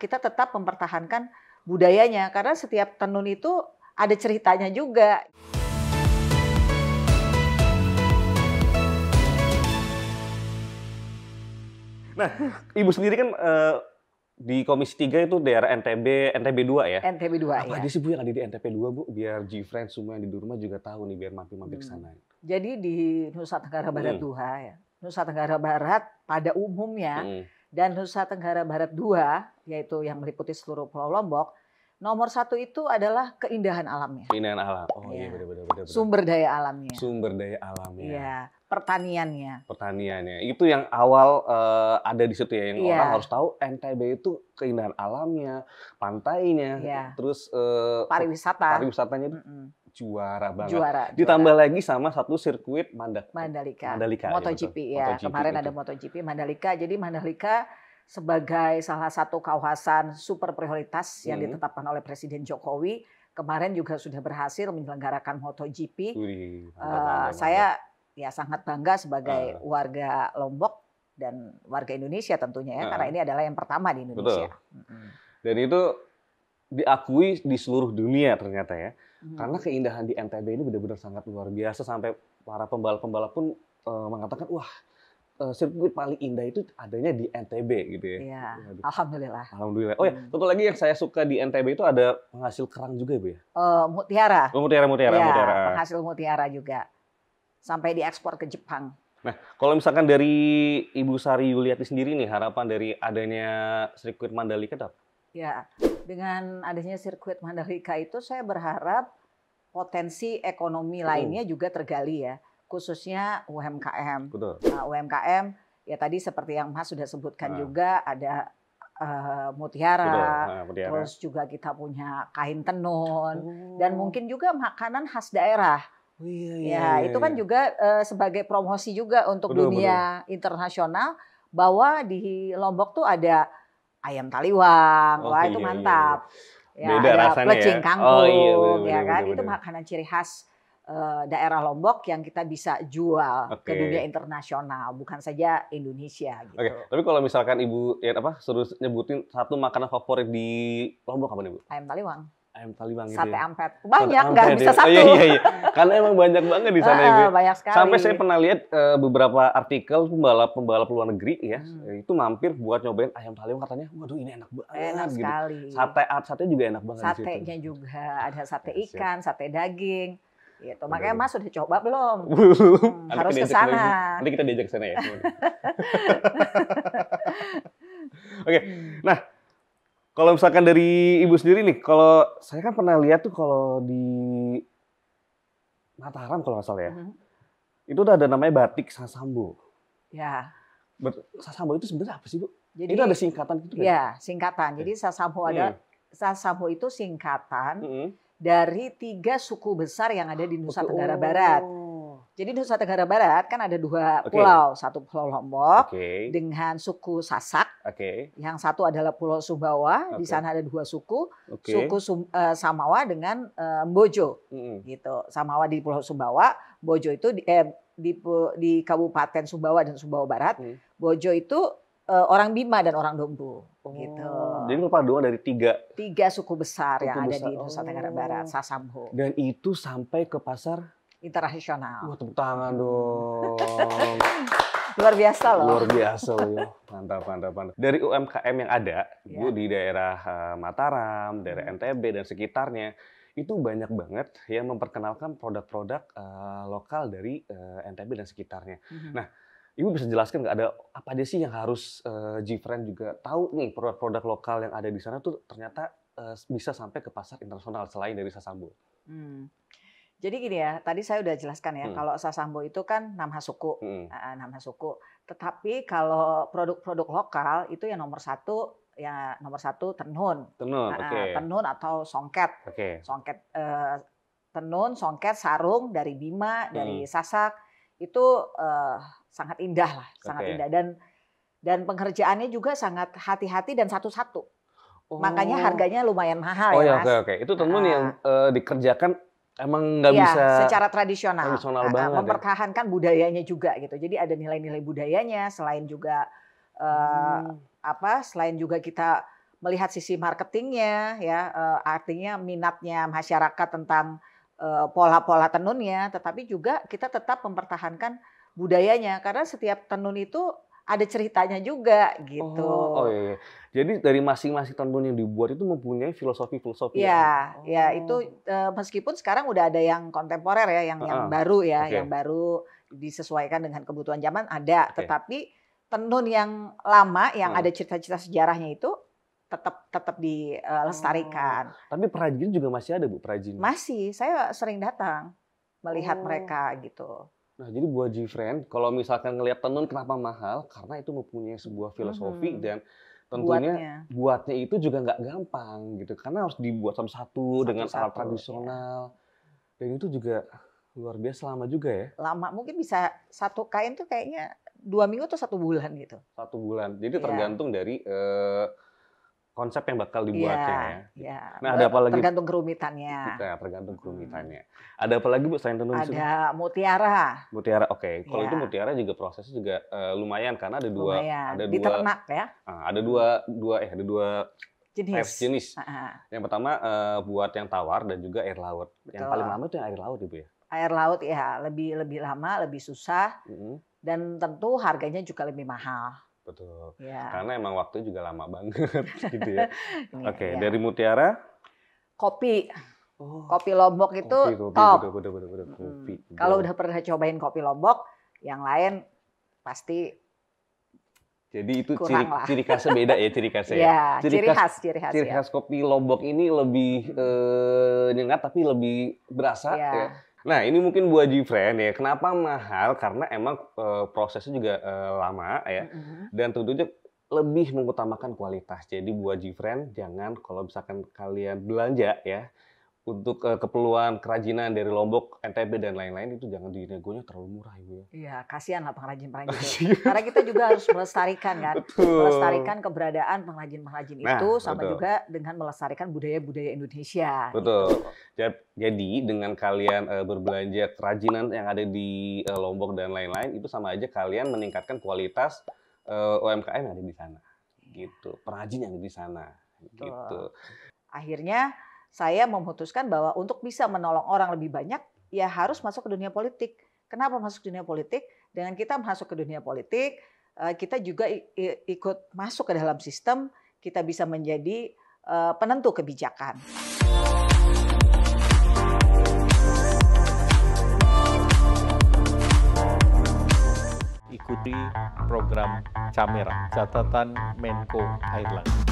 kita tetap mempertahankan budayanya karena setiap tenun itu ada ceritanya juga. Nah, Ibu sendiri kan uh, di Komisi 3 itu daerah NTB, NTB 2 ya? NTB 2 Apa ya. Apa sih Bu yang ada di NTB 2 Bu? Biar g friend semua yang di rumah juga tahu nih, biar mampir-mampir ke hmm. sana. Jadi di Nusa Tenggara hmm. Barat hmm. 2 ya. Nusa Tenggara Barat pada umumnya hmm. dan Nusa Tenggara Barat 2 yaitu yang meliputi seluruh Pulau Lombok, nomor satu itu adalah keindahan alamnya. Keindahan alam. Oh iya, iya. benar, benar, benar. Sumber daya alamnya. Sumber daya alamnya. Iya, pertaniannya. Pertaniannya. Itu yang awal uh, ada di situ ya, yang ya. orang harus tahu NTB itu keindahan alamnya, pantainya, ya. terus uh, pariwisata. Pariwisatanya mm -mm. juara banget. Juara. Ditambah lagi sama satu sirkuit Mandalika. Mandalika. Ya, MotoGP ya. ya. Kemarin itu. ada MotoGP Mandalika. Jadi Mandalika sebagai salah satu kawasan super prioritas yang hmm. ditetapkan oleh Presiden Jokowi. Kemarin juga sudah berhasil menyelenggarakan MotoGP. uh, saya ya sangat bangga sebagai uh. warga Lombok dan warga Indonesia tentunya ya, uh. karena ah. ini adalah yang pertama di Indonesia. Betul. Dan itu diakui di seluruh dunia ternyata ya. Hmm. Karena keindahan di NTB ini benar-benar sangat luar biasa sampai para pembalap-pembalap pun uh, mengatakan, wah Eh, sirkuit paling indah itu adanya di NTB gitu ya. Iya. Alhamdulillah. Alhamdulillah. Oh ya, hmm. satu lagi yang saya suka di NTB itu ada penghasil kerang juga ya, Bu ya? Uh, mutiara. Oh, mutiara, mutiara, ya, mutiara. penghasil mutiara juga. Sampai diekspor ke Jepang. Nah, kalau misalkan dari Ibu Sari Yuliati sendiri nih, harapan dari adanya sirkuit Mandalika apa? Ya, dengan adanya sirkuit Mandalika itu saya berharap potensi ekonomi lainnya oh. juga tergali ya khususnya UMKM. Betul. Uh, nah, UMKM ya tadi seperti yang Mas sudah sebutkan nah. juga ada uh, mutiara, Nah, mutiara, terus juga kita punya kain tenun oh. dan mungkin juga makanan khas daerah. Oh, iya, iya, ya, iya, itu iya. kan juga uh, sebagai promosi juga untuk betul, dunia betul. internasional bahwa di Lombok tuh ada ayam taliwang, oh, wah itu iya, iya, mantap. Iya, Ya, Beda ada rasanya plecing ya. kangkung, oh, iya, ya kan itu makanan ciri khas Eh, daerah Lombok yang kita bisa jual okay. ke dunia internasional, bukan saja Indonesia. Gitu. Oke, okay. tapi kalau misalkan ibu ya apa suruh nyebutin satu makanan favorit di Lombok apa nih bu? Ayam taliwang. Ayam taliwang gitu. Sate ya? ampet. Banyak, nggak bisa ya. satu. Iya, iya, iya. Karena emang banyak banget di sana ah, ibu. banyak sekali. Sampai saya pernah lihat uh, beberapa artikel pembalap-pembalap luar negeri ya, hmm. Eh, itu mampir buat nyobain ayam taliwang katanya, waduh ini enak banget. Enak gitu. sekali. Sate, sate juga enak banget. Satenya juga ada sate iya, ikan, sate daging Gitu. Makanya Mas sudah coba belum? Belum. Hmm, harus ke sana. Nanti kita diajak ke sana ya. Oke. Nah, kalau misalkan dari ibu sendiri nih, kalau saya kan pernah lihat tuh kalau di Mataram kalau nggak salah ya, mm-hmm. itu udah ada namanya batik sasambo. Ya. Sasambo itu sebenarnya apa sih bu? Jadi, itu ada singkatan gitu ya? Ya, singkatan. Jadi iya. sasambo hmm. ada sasambo itu singkatan. Mm-hmm dari tiga suku besar yang ada di Nusa Tenggara Barat. Oh. Jadi Nusa Tenggara Barat kan ada dua okay. pulau, satu Pulau Lombok okay. dengan suku Sasak, okay. yang satu adalah Pulau Sumbawa, okay. di sana ada dua suku, okay. suku Sum, uh, Samawa dengan uh, eh, Bojo, mm -hmm. gitu. Samawa di Pulau Sumbawa, Bojo itu di, eh, di, di Kabupaten Sumbawa dan Sumbawa Barat, mm. Bojo itu uh, orang Bima dan orang Dombu oh. gitu. Jadi perpaduan dari tiga tiga suku besar suku yang besar. ada di Nusa Tenggara oh. Barat, Sasamho. Dan itu sampai ke pasar internasional. Wah, tepuk tangan dong. Luar biasa loh. Luar biasa loh. Ya. Mantap, mantap, mantap. Dari UMKM yang ada, ya. Bu, di daerah eh, Mataram, daerah hmm. NTB, dan sekitarnya, itu banyak banget yang memperkenalkan produk-produk uh, lokal dari uh, NTB dan sekitarnya. Uh hmm. -huh. Nah, Ibu bisa jelaskan nggak ada apa aja sih yang harus uh, Gfriend juga tahu nih produk-produk lokal yang ada di sana tuh ternyata uh, bisa sampai ke pasar internasional selain dari sasambo. Hmm. Jadi gini ya, tadi saya udah jelaskan ya, hmm. kalau sasambo itu kan nama suku, hmm. uh, ah, ah, nama suku. Tetapi kalau produk-produk lokal itu yang nomor satu ya nomor satu tenun, tenun, uh, ah, okay. tenun atau songket, okay. songket uh, tenun, songket, sarung dari Bima, hmm. dari Sasak itu uh, sangat indah lah, okay. sangat indah dan dan pengerjaannya juga sangat hati-hati dan satu-satu. Oh. Makanya harganya lumayan mahal oh, ya. Oh ya, oke oke. Itu tenun nah, yang uh, dikerjakan emang nggak ya, bisa secara tradisional, tradisional nah, banget, ya? mempertahankan ya. budayanya juga gitu. Jadi ada nilai-nilai budayanya selain juga uh, hmm. apa? Selain juga kita melihat sisi marketingnya ya, uh, artinya minatnya masyarakat tentang pola pola -pola tenunnya, tetapi juga kita tetap mempertahankan budayanya karena setiap tenun itu ada ceritanya juga gitu. Oh, oh iya. Jadi dari masing-masing tenun yang dibuat itu mempunyai filosofi-filosofi. Ya, ya, oh. itu e, meskipun sekarang udah ada yang kontemporer ya, yang uh -huh. yang baru ya, okay. yang baru disesuaikan dengan kebutuhan zaman ada, okay. tetapi tenun yang lama yang uh. ada cerita-cerita sejarahnya itu tetap tetap dilestarikan. Eh, uh, oh. Tapi perajin juga masih ada Bu perajin. Masih, saya sering datang melihat oh. mereka gitu. Nah, jadi buat G-Friend, kalau misalkan ngelihat tenun kenapa mahal, karena itu mempunyai sebuah filosofi hmm. dan tentunya buatnya, buatnya itu juga nggak gampang gitu, karena harus dibuat satu-satu dengan alat ya. tradisional. Ya. Dan itu juga luar biasa lama juga ya. Lama, mungkin bisa satu kain tuh kayaknya dua minggu atau satu bulan gitu. Satu bulan, jadi ya. tergantung dari uh, konsep yang bakal iya, dibuatnya yeah, ya. Gitu. Yeah. Nah, ada apa lagi? Tergantung kerumitannya. Nah, tergantung hmm. kerumitannya. Ada apa lagi Bu selain tenun Ada mutiara. Mutiara, oke. Okay. Kalau yeah. itu iya. mutiara juga prosesnya juga uh, lumayan karena ada dua lumayan. ada dua diternak ya. Uh, ada dua dua eh ada dua jenis. F jenis. Uh -huh. Yang pertama uh, buat yang tawar dan juga air laut. Betul. Yang paling lama itu yang air laut Ibu ya. Air laut ya, lebih lebih lama, lebih susah. Uh mm-hmm. -huh. Dan tentu harganya juga lebih mahal betul. Ya. Karena emang waktu juga lama banget gitu ya. Iya, Oke, okay, ya. dari Mutiara kopi. Oh. Kopi Lombok itu kopi, top. Hmm. Kalau udah pernah cobain kopi Lombok, yang lain pasti jadi itu ciri, lah. ciri khasnya beda ya ciri khasnya. ya, ya. Ciri, ciri khas, khas ciri khas. Ciri iya. khas ya. kopi Lombok ini lebih eh, nyengat tapi lebih berasa iya. ya. ya. Nah, ini mungkin Bu Jifren Friend ya. Kenapa mahal? Karena emang e, prosesnya juga e, lama ya. Mm -hmm. Dan tentunya lebih mengutamakan kualitas. Jadi Bu Jifren Friend, jangan kalau misalkan kalian belanja ya, untuk uh, keperluan kerajinan dari Lombok, NTB dan lain-lain itu jangan dinegonya terlalu murah ibu ya. Iya, kasihan lah pengrajin-pengrajin iya. Karena kita juga harus melestarikan kan, betul. melestarikan keberadaan pengrajin-pengrajin nah, itu sama betul. juga dengan melestarikan budaya-budaya Indonesia. Betul. Gitu. Jadi dengan kalian uh, berbelanja kerajinan yang ada di uh, Lombok dan lain-lain itu sama aja kalian meningkatkan kualitas uh, UMKM yang ada di sana. Iya. Gitu. Pengrajin yang ada di sana. Betul. Gitu. Akhirnya saya memutuskan bahwa untuk bisa menolong orang lebih banyak, ya harus masuk ke dunia politik. Kenapa masuk ke dunia politik? Dengan kita masuk ke dunia politik, eh, kita juga ikut masuk ke dalam sistem, kita bisa menjadi eh, penentu kebijakan. Ikuti program Camera, catatan Menko Airlangga.